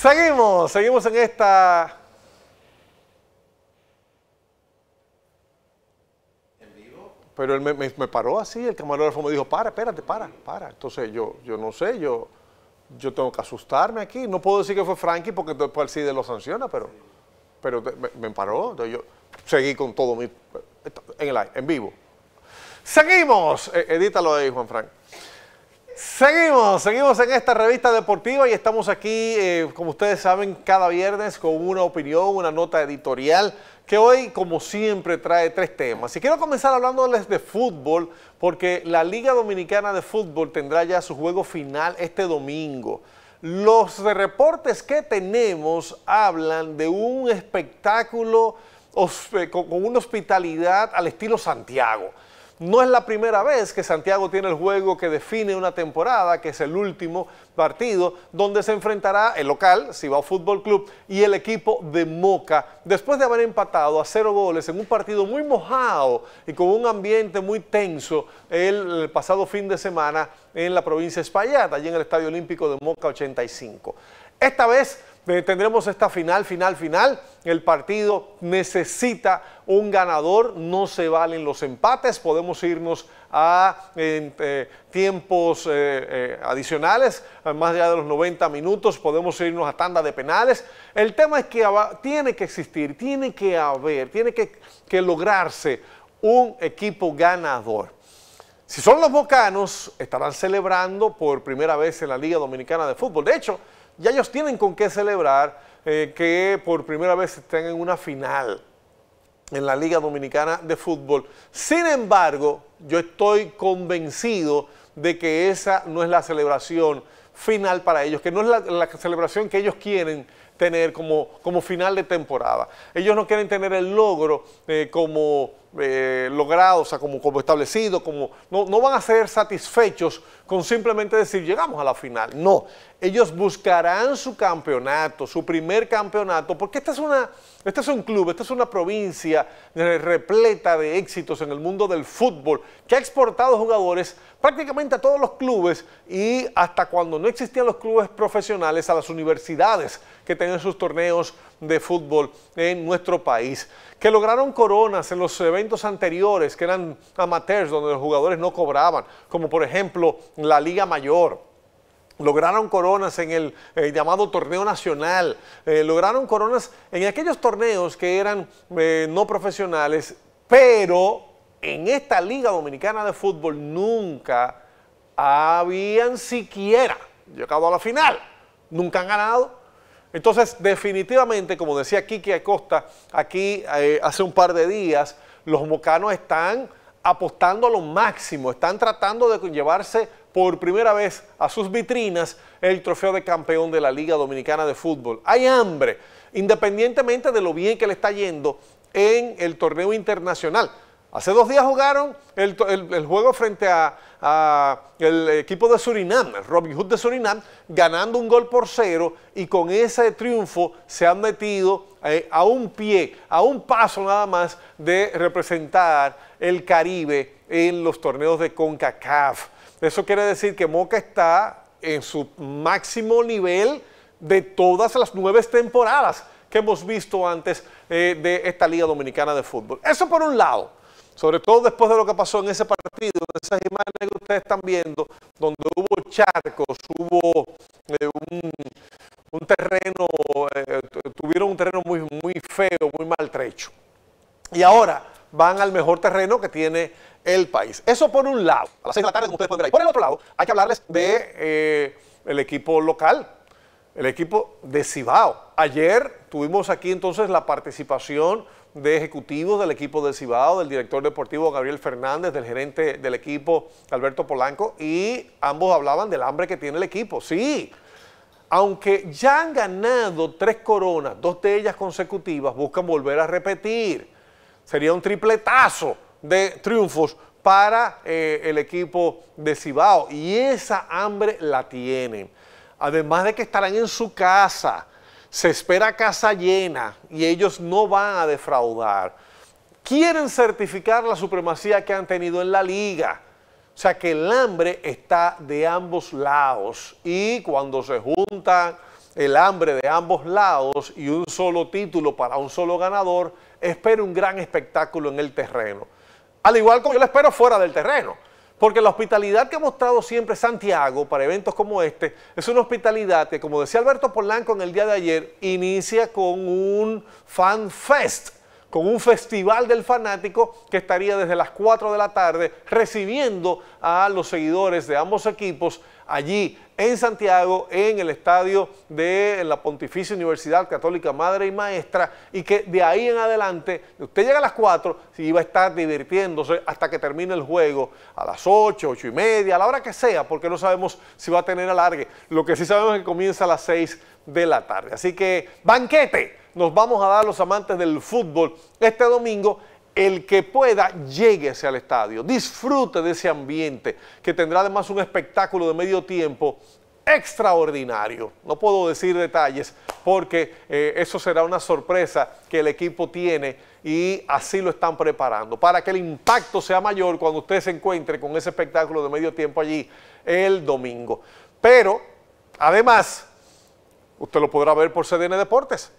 Seguimos, seguimos en esta... ¿En vivo? Pero él me, paró así, el camarógrafo me dijo, para, espérate, para, para. Entonces yo, yo no sé, yo, yo tengo que asustarme aquí. No puedo decir que fue Frankie porque después el CIDE lo sanciona, pero, pero me, paró. Entonces yo seguí con todo mi... en el en vivo. Seguimos. E, edítalo ahí, Juan Frank. Seguimos, seguimos en esta revista deportiva y estamos aquí, eh, como ustedes saben, cada viernes con una opinión, una nota editorial que hoy, como siempre, trae tres temas. Y quiero comenzar hablándoles de fútbol, porque la Liga Dominicana de Fútbol tendrá ya su juego final este domingo. Los reportes que tenemos hablan de un espectáculo con una hospitalidad al estilo Santiago. No es la primera vez que Santiago tiene el juego que define una temporada, que es el último partido, donde se enfrentará el local, Cibao Fútbol Club, y el equipo de Moca, después de haber empatado a cero goles en un partido muy mojado y con un ambiente muy tenso el, pasado fin de semana en la provincia de Espaillat, allí en el Estadio Olímpico de Moca 85. Esta vez eh, tendremos esta final, final, final. El partido necesita un ganador, no se valen los empates, podemos irnos a eh, tiempos eh, adicionales, más allá de los 90 minutos, podemos irnos a tanda de penales. El tema es que tiene que existir, tiene que haber, tiene que, que lograrse un equipo ganador. Si son los bocanos, estarán celebrando por primera vez en la Liga Dominicana de Fútbol. De hecho, ya ellos tienen con qué celebrar eh, que por primera vez estén en una final en la Liga Dominicana de Fútbol. Sin embargo, yo estoy convencido de que esa no es la celebración final para ellos, que no es la, celebración que ellos quieren tener como, como final de temporada. Ellos no quieren tener el logro eh, como eh, logrados, o sea, como, como establecido, como no, van a ser satisfechos con simplemente decir llegamos a la final. No, ellos buscarán su campeonato, su primer campeonato, porque esta es una, este es un club, esta es una provincia repleta de éxitos en el mundo del fútbol, que ha exportado jugadores prácticamente a todos los clubes y hasta cuando no existían los clubes profesionales, a las universidades que tenían sus torneos de fútbol en nuestro país, que lograron coronas en los eventos anteriores que eran amateurs, donde los jugadores no cobraban, como por ejemplo la Liga Mayor lograron coronas en el eh, llamado torneo nacional, eh, lograron coronas en aquellos torneos que eran eh, no profesionales, pero en esta Liga Dominicana de Fútbol nunca habían siquiera llegado a la final, nunca han ganado. Entonces, definitivamente, como decía Kiki Acosta aquí hace un par de días, los mocanos están apostando a lo máximo, están tratando de llevarse por primera vez a sus vitrinas el trofeo de campeón de la Liga Dominicana de Fútbol. Hay hambre, independientemente de lo bien que le está yendo en el torneo internacional. Hace dos días jugaron el, juego frente a, el equipo de Surinam, el Robin Hood de Surinam, ganando un gol por cero y con ese triunfo se han metido eh, a un pie, a un paso nada más de representar el Caribe en los torneos de CONCACAF. Eso quiere decir que Moca está en su máximo nivel de todas las nueve temporadas que hemos visto antes eh, de esta Liga Dominicana de Fútbol. Eso por un lado sobre todo después de lo que pasó en ese partido, en esas imágenes que ustedes están viendo, donde hubo charcos, hubo eh, un, terreno, eh, tuvieron un terreno muy, muy feo, muy maltrecho. Y ahora van al mejor terreno que tiene el país. Eso por un lado, a las seis de la tarde, ustedes pueden ahí. Por el otro lado, hay que hablarles del de, eh, el equipo local, el equipo de Cibao. Ayer tuvimos aquí entonces la participación de ejecutivos del equipo de Cibao, del director deportivo Gabriel Fernández, del gerente del equipo Alberto Polanco, y ambos hablaban del hambre que tiene el equipo. Sí, aunque ya han ganado tres coronas, dos de ellas consecutivas, buscan volver a repetir. Sería un tripletazo de triunfos para eh, el equipo de Cibao. Y esa hambre la tienen. Además de que estarán en su casa se espera casa llena y ellos no van a defraudar. Quieren certificar la supremacía que han tenido en la liga. O sea que el hambre está de ambos lados y cuando se junta el hambre de ambos lados y un solo título para un solo ganador, espero un gran espectáculo en el terreno. Al igual que yo lo espero fuera del terreno. Porque la hospitalidad que ha mostrado siempre Santiago para eventos como este es una hospitalidad que, como decía Alberto Polanco en el día de ayer, inicia con un fan fest con un festival del fanático que estaría desde las 4 de la tarde recibiendo a los seguidores de ambos equipos allí en Santiago, en el estadio de la Pontificia Universidad Católica Madre y Maestra, y que de ahí en adelante, usted llega a las 4, si va a estar divirtiéndose hasta que termine el juego, a las 8, 8 y media, a la hora que sea, porque no sabemos si va a tener alargue. Lo que sí sabemos es que comienza a las 6 de la tarde. Así que, banquete nos vamos a dar los amantes del fútbol este domingo el que pueda, lléguese al estadio, disfrute de ese ambiente, que tendrá además un espectáculo de medio tiempo extraordinario. No puedo decir detalles porque eh, eso será una sorpresa que el equipo tiene y así lo están preparando. Para que el impacto sea mayor cuando usted se encuentre con ese espectáculo de medio tiempo allí el domingo. Pero, además, usted lo podrá ver por CDN Deportes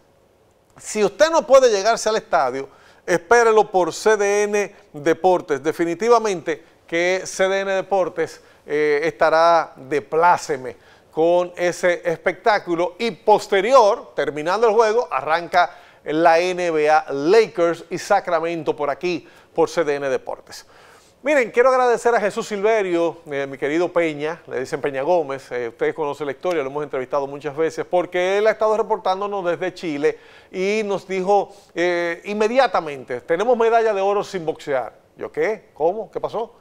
si usted no puede llegarse al estadio, espérelo por CDN Deportes. Definitivamente que CDN Deportes eh, estará de pláceme con ese espectáculo y posterior, terminando el juego, arranca la NBA Lakers y Sacramento por aquí, por CDN Deportes. Miren, quiero agradecer a Jesús Silverio, eh, mi querido Peña, le dicen Peña Gómez, eh, ustedes conocen la historia, lo hemos entrevistado muchas veces, porque él ha estado reportándonos desde Chile y nos dijo eh, inmediatamente, tenemos medalla de oro sin boxear. ¿Yo qué? ¿Cómo? ¿Qué pasó?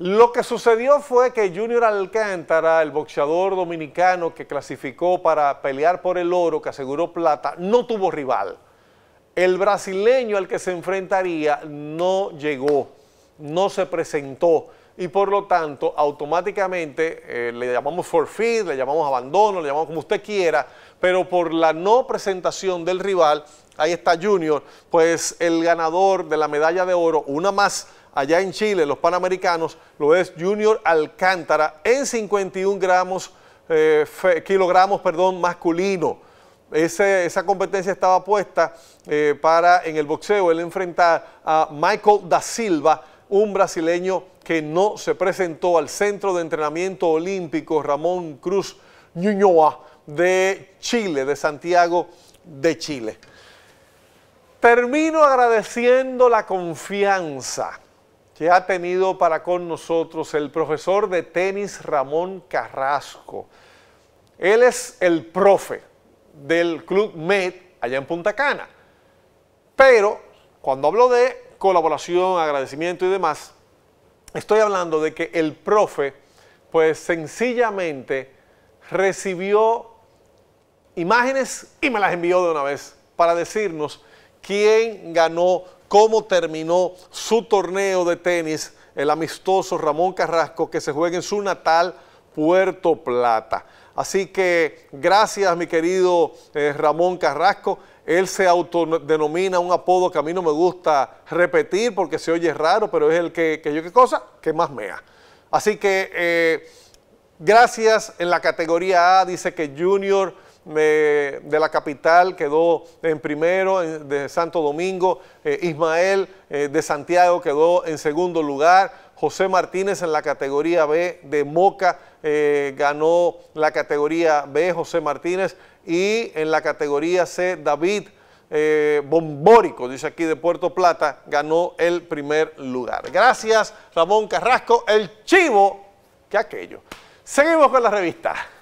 Lo que sucedió fue que Junior Alcántara, el boxeador dominicano que clasificó para pelear por el oro, que aseguró plata, no tuvo rival. El brasileño al que se enfrentaría no llegó no se presentó y por lo tanto automáticamente eh, le llamamos forfeit, le llamamos abandono, le llamamos como usted quiera, pero por la no presentación del rival, ahí está Junior, pues el ganador de la medalla de oro, una más allá en Chile, los Panamericanos, lo es Junior Alcántara en 51 gramos, eh, kilogramos, perdón, masculino. esa competencia estaba puesta eh, para en el boxeo él enfrentar a Michael da Silva un brasileño que no se presentó al Centro de Entrenamiento Olímpico Ramón Cruz Ñuñoa de Chile, de Santiago de Chile. Termino agradeciendo la confianza que ha tenido para con nosotros el profesor de tenis Ramón Carrasco. Él es el profe del Club Med allá en Punta Cana. Pero cuando hablo de colaboración, agradecimiento y demás, estoy hablando de que el profe, pues sencillamente recibió imágenes y me las envió de una vez para decirnos quién ganó, cómo terminó su torneo de tenis, el amistoso Ramón Carrasco, que se juega en su natal Puerto Plata. Así que gracias mi querido eh, Ramón Carrasco. Él se autodenomina un apodo que a mí no me gusta repetir porque se oye raro, pero es el que, yo qué cosa, que más mea. Así que eh, gracias en la categoría A, dice que Junior de, la capital quedó en primero, de Santo Domingo, eh, Ismael eh, de Santiago quedó en segundo lugar. José Martínez en la categoría B de Moca eh, ganó la categoría B, José Martínez, y en la categoría C, David eh, Bombórico, dice aquí de Puerto Plata, ganó el primer lugar. Gracias, Ramón Carrasco, el chivo, que aquello. Seguimos con la revista.